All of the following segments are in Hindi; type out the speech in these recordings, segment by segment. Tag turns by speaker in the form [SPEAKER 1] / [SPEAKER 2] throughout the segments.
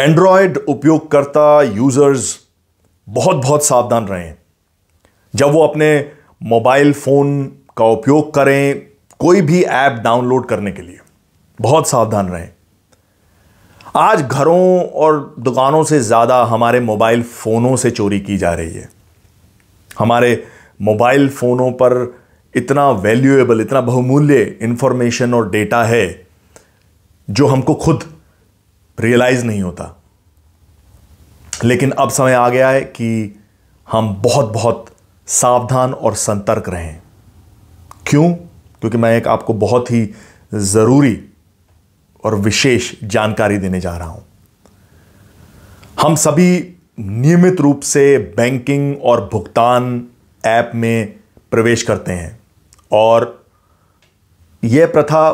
[SPEAKER 1] एंड्रॉयड उपयोगकर्ता यूज़र्स बहुत बहुत सावधान रहें जब वो अपने मोबाइल फ़ोन का उपयोग करें कोई भी ऐप डाउनलोड करने के लिए बहुत सावधान रहें आज घरों और दुकानों से ज़्यादा हमारे मोबाइल फ़ोनों से चोरी की जा रही है हमारे मोबाइल फ़ोनों पर इतना वैल्यूएबल इतना बहुमूल्य इन्फॉर्मेशन और डेटा है जो हमको खुद रियलाइज़ नहीं होता लेकिन अब समय आ गया है कि हम बहुत बहुत सावधान और संतर्क रहें क्यों क्योंकि मैं एक आपको बहुत ही ज़रूरी और विशेष जानकारी देने जा रहा हूं हम सभी नियमित रूप से बैंकिंग और भुगतान ऐप में प्रवेश करते हैं और यह प्रथा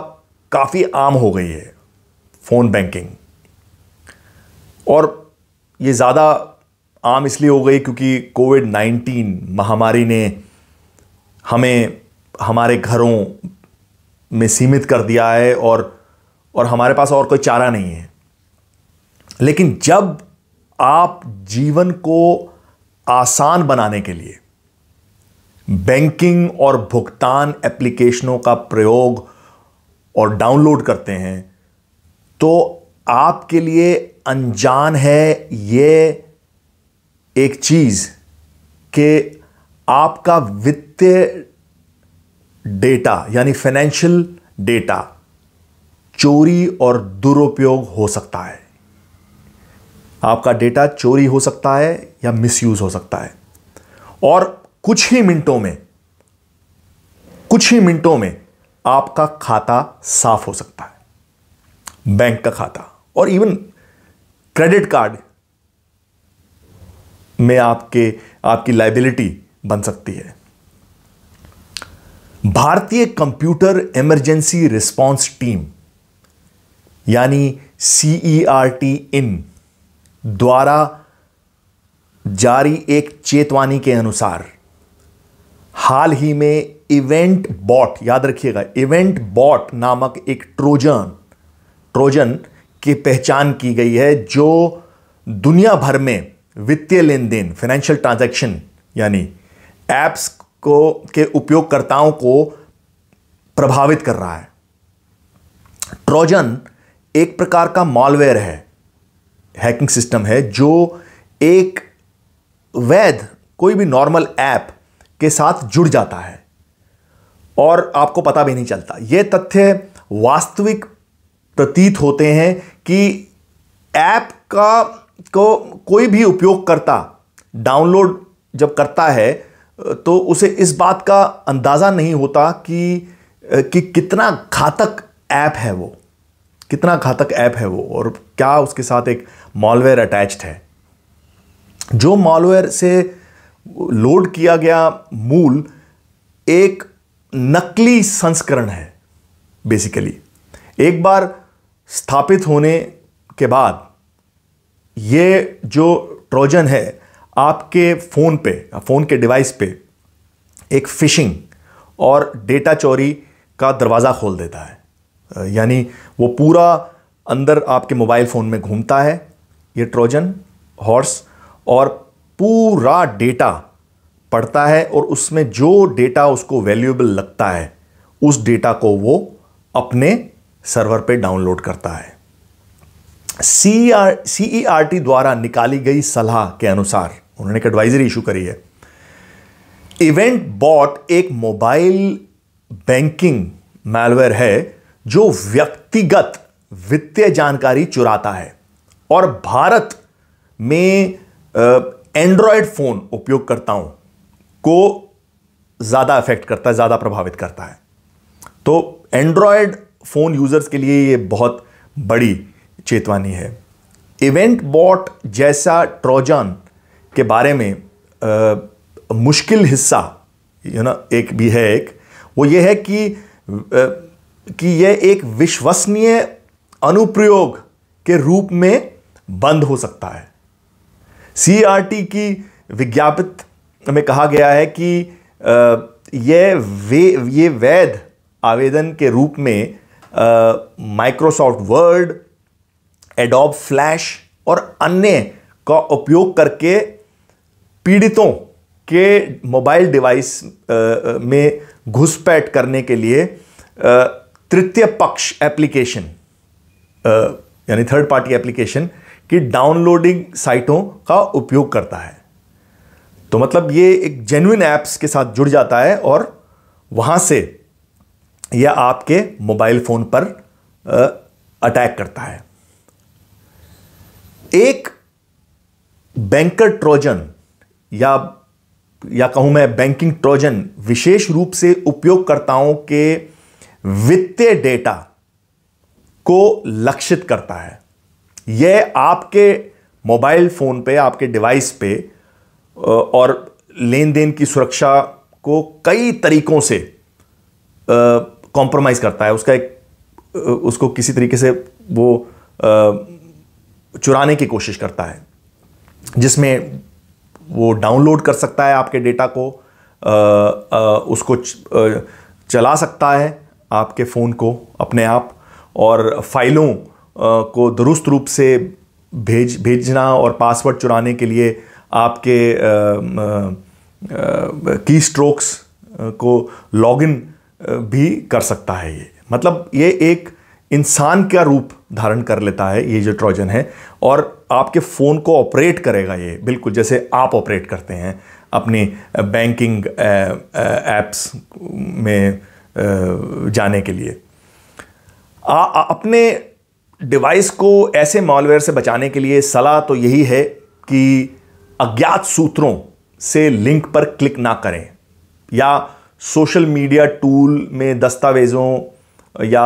[SPEAKER 1] काफ़ी आम हो गई है फ़ोन बैंकिंग और ये ज़्यादा आम इसलिए हो गई क्योंकि कोविड नाइन्टीन महामारी ने हमें हमारे घरों में सीमित कर दिया है और और हमारे पास और कोई चारा नहीं है लेकिन जब आप जीवन को आसान बनाने के लिए बैंकिंग और भुगतान एप्लीकेशनों का प्रयोग और डाउनलोड करते हैं तो आपके लिए अनजान है ये एक चीज़ कि आपका वित्तीय डेटा यानी फाइनेंशियल डेटा चोरी और दुरुपयोग हो सकता है आपका डेटा चोरी हो सकता है या मिसयूज हो सकता है और कुछ ही मिनटों में कुछ ही मिनटों में आपका खाता साफ हो सकता है बैंक का खाता और इवन क्रेडिट कार्ड में आपके आपकी लाइबिलिटी बन सकती है भारतीय कंप्यूटर इमरजेंसी रिस्पांस टीम यानी सीईआरटी e इन द्वारा जारी एक चेतवानी के अनुसार हाल ही में इवेंट बॉट याद रखिएगा इवेंट बॉट नामक एक ट्रोजन ट्रोजन की पहचान की गई है जो दुनिया भर में वित्तीय लेन देन फाइनेंशियल ट्रांजैक्शन यानी ऐप्स को के उपयोगकर्ताओं को प्रभावित कर रहा है ट्रोजन एक प्रकार का मॉलवेयर है हैकिंग सिस्टम है जो एक वैध कोई भी नॉर्मल ऐप के साथ जुड़ जाता है और आपको पता भी नहीं चलता यह तथ्य वास्तविक प्रतीत होते हैं कि ऐप का को कोई भी उपयोगकर्ता डाउनलोड जब करता है तो उसे इस बात का अंदाज़ा नहीं होता कि कि कितना घातक ऐप है वो कितना घातक ऐप है वो और क्या उसके साथ एक मॉलवेयर अटैच्ड है जो मॉलवेयर से लोड किया गया मूल एक नकली संस्करण है बेसिकली एक बार स्थापित होने के बाद ये जो ट्रोजन है आपके फ़ोन पे फ़ोन के डिवाइस पे एक फ़िशिंग और डेटा चोरी का दरवाज़ा खोल देता है यानी वो पूरा अंदर आपके मोबाइल फ़ोन में घूमता है ये ट्रोजन हॉर्स और पूरा डेटा पढ़ता है और उसमें जो डेटा उसको वैल्यूएबल लगता है उस डेटा को वो अपने सर्वर पे डाउनलोड करता है C R C E R T द्वारा निकाली गई सलाह के अनुसार उन्होंने एक एडवाइजरी इशू करी है इवेंट बॉट एक मोबाइल बैंकिंग मैलवेयर है जो व्यक्तिगत वित्तीय जानकारी चुराता है और भारत में एंड्रॉयड फ़ोन उपयोगकर्ताओं को ज़्यादा अफेक्ट करता है ज़्यादा प्रभावित करता है तो एंड्रॉयड फ़ोन यूज़र्स के लिए ये बहुत बड़ी चेतवानी है इवेंट बॉट जैसा ट्रोजन के बारे में आ, मुश्किल हिस्सा यू ना एक भी है एक वो ये है कि आ, कि यह एक विश्वसनीय अनुप्रयोग के रूप में बंद हो सकता है सीआरटी की विज्ञापित में कहा गया है कि यह वे ये वैध आवेदन के रूप में माइक्रोसॉफ्ट वर्ड एडोब फ्लैश और अन्य का उपयोग करके पीड़ितों के मोबाइल डिवाइस में घुसपैठ करने के लिए तृतीय पक्ष एप्लीकेशन यानी थर्ड पार्टी एप्लीकेशन की डाउनलोडिंग साइटों का उपयोग करता है तो मतलब ये एक जेन्युन ऐप्स के साथ जुड़ जाता है और वहाँ से या आपके मोबाइल फ़ोन पर अटैक करता है एक बैंकर ट्रोजन या या कहूं मैं बैंकिंग ट्रोजन विशेष रूप से उपयोगकर्ताओं के वित्तीय डेटा को लक्षित करता है यह आपके मोबाइल फ़ोन पे आपके डिवाइस पे और लेन देन की सुरक्षा को कई तरीकों से कॉम्प्रोमाइज़ करता है उसका एक उसको किसी तरीके से वो चुराने की कोशिश करता है जिसमें वो डाउनलोड कर सकता है आपके डेटा को उसको चला सकता है आपके फ़ोन को अपने आप और फाइलों को दुरुस्त रूप से भेज भेजना और पासवर्ड चुराने के लिए आपके की स्ट्रोक्स को लॉगिन भी कर सकता है ये मतलब ये एक इंसान का रूप धारण कर लेता है ये जो ट्रोजन है और आपके फ़ोन को ऑपरेट करेगा ये बिल्कुल जैसे आप ऑपरेट करते हैं अपनी बैंकिंग ऐप्स में जाने के लिए आ, आ, अपने डिवाइस को ऐसे मॉलवेयर से बचाने के लिए सलाह तो यही है कि अज्ञात सूत्रों से लिंक पर क्लिक ना करें या सोशल मीडिया टूल में दस्तावेज़ों या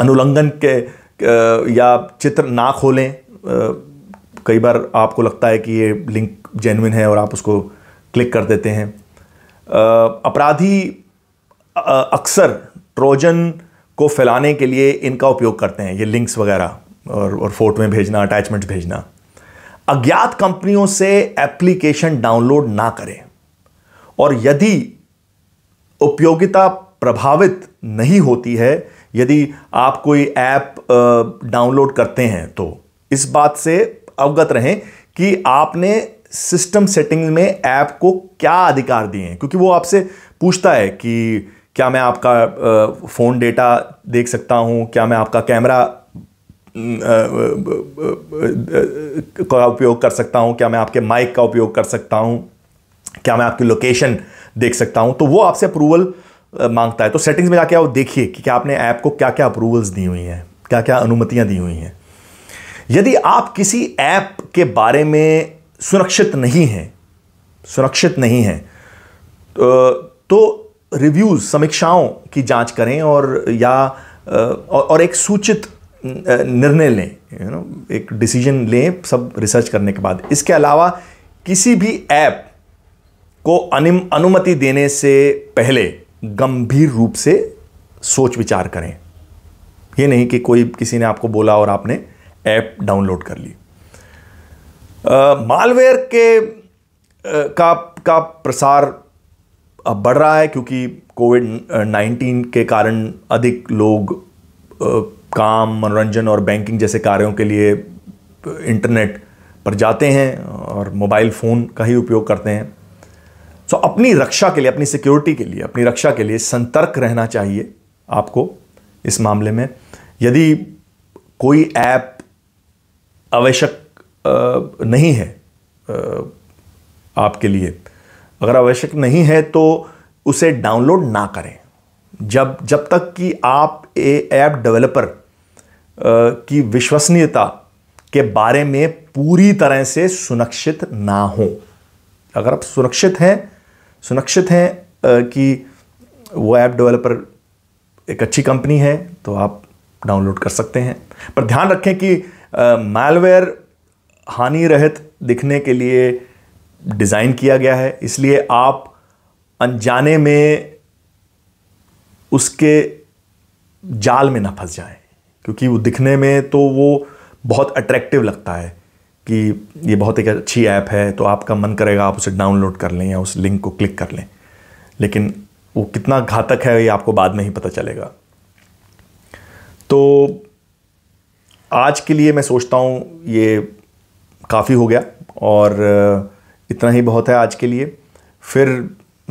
[SPEAKER 1] अनुलंघन के या चित्र ना खोलें कई बार आपको लगता है कि ये लिंक जेनविन है और आप उसको क्लिक कर देते हैं अपराधी अक्सर ट्रोजन को फैलाने के लिए इनका उपयोग करते हैं ये लिंक्स वगैरह और और फोट में भेजना अटैचमेंट्स भेजना अज्ञात कंपनियों से एप्लीकेशन डाउनलोड ना करें और यदि उपयोगिता प्रभावित नहीं होती है यदि आप कोई ऐप डाउनलोड करते हैं तो इस बात से अवगत रहें कि आपने सिस्टम सेटिंग में ऐप को क्या अधिकार दिए हैं क्योंकि वो आपसे पूछता है कि क्या मैं आपका फ़ोन डेटा देख सकता हूँ क्या मैं आपका कैमरा का उपयोग कर सकता हूँ क्या मैं आपके माइक का उपयोग कर सकता हूँ क्या मैं आपकी लोकेशन देख सकता हूँ तो वो आपसे अप्रूवल मांगता है तो सेटिंग्स में जाके आप देखिए कि क्या आपने ऐप को क्या क्या अप्रूवल्स दी हुई हैं क्या क्या अनुमतियाँ दी हुई हैं यदि आप किसी ऐप के बारे में सुरक्षित नहीं हैं सुरक्षित नहीं हैं तो रिव्यूज़ समीक्षाओं की जांच करें और या और एक सूचित निर्णय लें यू नो एक डिसीजन लें सब रिसर्च करने के बाद इसके अलावा किसी भी ऐप को अनुमति देने से पहले गंभीर रूप से सोच विचार करें ये नहीं कि कोई किसी ने आपको बोला और आपने ऐप डाउनलोड कर ली मालवेयर के आ, का का प्रसार अब बढ़ रहा है क्योंकि कोविड नाइन्टीन के कारण अधिक लोग आ, काम मनोरंजन और बैंकिंग जैसे कार्यों के लिए इंटरनेट पर जाते हैं और मोबाइल फ़ोन का ही उपयोग करते हैं सो so, अपनी रक्षा के लिए अपनी सिक्योरिटी के लिए अपनी रक्षा के लिए संतर्क रहना चाहिए आपको इस मामले में यदि कोई ऐप आवश्यक नहीं है आपके लिए अगर आवश्यक नहीं है तो उसे डाउनलोड ना करें जब जब तक कि आप ए ऐप डेवलपर की विश्वसनीयता के बारे में पूरी तरह से सुरक्षित ना हो अगर आप सुरक्षित हैं सुनिश्चित हैं कि वो ऐप डेवलपर एक अच्छी कंपनी है तो आप डाउनलोड कर सकते हैं पर ध्यान रखें कि मालवेयर हानि रहित दिखने के लिए डिज़ाइन किया गया है इसलिए आप अनजाने में उसके जाल में ना फंस जाएं क्योंकि वो दिखने में तो वो बहुत अट्रैक्टिव लगता है कि ये बहुत एक अच्छी ऐप है तो आपका मन करेगा आप उसे डाउनलोड कर लें या उस लिंक को क्लिक कर लें लेकिन वो कितना घातक है ये आपको बाद में ही पता चलेगा तो आज के लिए मैं सोचता हूँ ये काफ़ी हो गया और इतना ही बहुत है आज के लिए फिर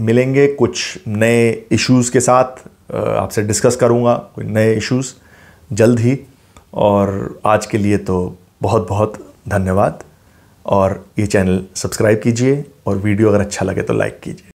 [SPEAKER 1] मिलेंगे कुछ नए इश्यूज़ के साथ आपसे डिस्कस करूँगा कोई नए इश्यूज़ जल्द ही और आज के लिए तो बहुत बहुत धन्यवाद और ये चैनल सब्सक्राइब कीजिए और वीडियो अगर अच्छा लगे तो लाइक कीजिए